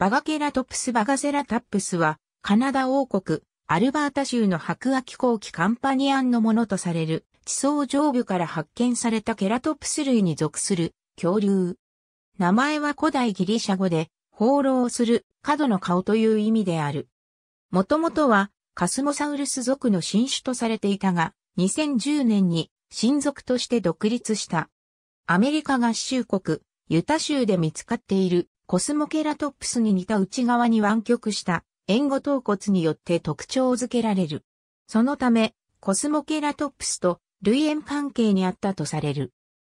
バガケラトプスバガセラタップスは、カナダ王国、アルバータ州の白亜紀後期カンパニアンのものとされる、地層上部から発見されたケラトプス類に属する恐竜。名前は古代ギリシャ語で、放浪する、角の顔という意味である。もともとは、カスモサウルス族の新種とされていたが、2010年に、新族として独立した。アメリカ合衆国、ユタ州で見つかっているコスモケラトップスに似た内側に湾曲した援護頭骨によって特徴づけられる。そのため、コスモケラトップスと類縁関係にあったとされる。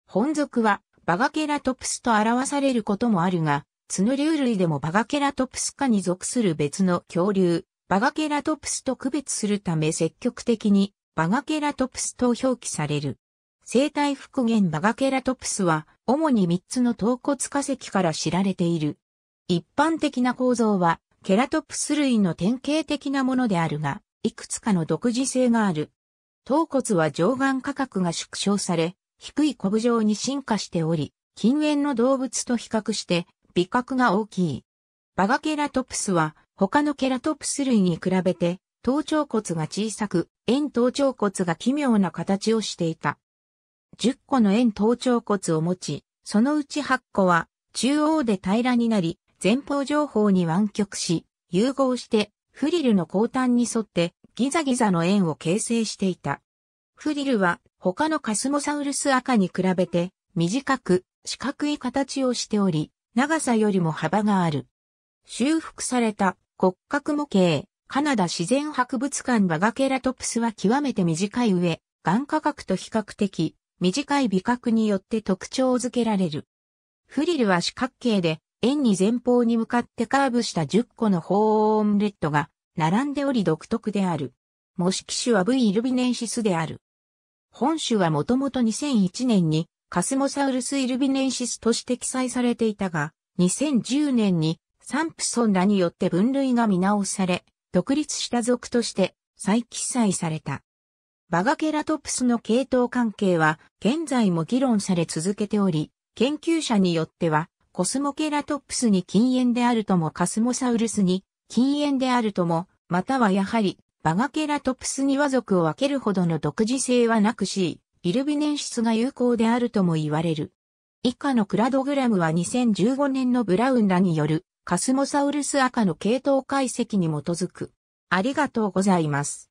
本属はバガケラトプスと表されることもあるが、ツヌ竜類でもバガケラトプス科に属する別の恐竜、バガケラトプスと区別するため積極的にバガケラトプスと表記される。生態復元バガケラトプスは主に3つの頭骨化石から知られている。一般的な構造は、ケラトプス類の典型的なものであるが、いくつかの独自性がある。頭骨は上眼価格が縮小され、低いコブ状に進化しており、近縁の動物と比較して、尾角が大きい。バガケラトプスは、他のケラトプス類に比べて、頭頂骨が小さく、円頭頂骨が奇妙な形をしていた。10個の円頭頂骨を持ち、そのうち8個は中央で平らになり、前方上方に湾曲し、融合してフリルの後端に沿ってギザギザの円を形成していた。フリルは他のカスモサウルス赤に比べて短く四角い形をしており、長さよりも幅がある。修復された骨格模型、カナダ自然博物館バガケラトプスは極めて短い上、眼科学と比較的短い美角によって特徴づけられる。フリルは四角形で、円に前方に向かってカーブした10個のホ音レッドが並んでおり独特である。模式種は V イルビネンシスである。本種はもともと2001年にカスモサウルスイルビネンシスとして記載されていたが、2010年にサンプソンらによって分類が見直され、独立した属として再記載された。バガケラトプスの系統関係は現在も議論され続けており、研究者によってはコスモケラトプスに禁煙であるともカスモサウルスに禁煙であるとも、またはやはりバガケラトプスに和族を分けるほどの独自性はなくし、イルビネン質が有効であるとも言われる。以下のクラドグラムは2015年のブラウンらによるカスモサウルス赤の系統解析に基づく。ありがとうございます。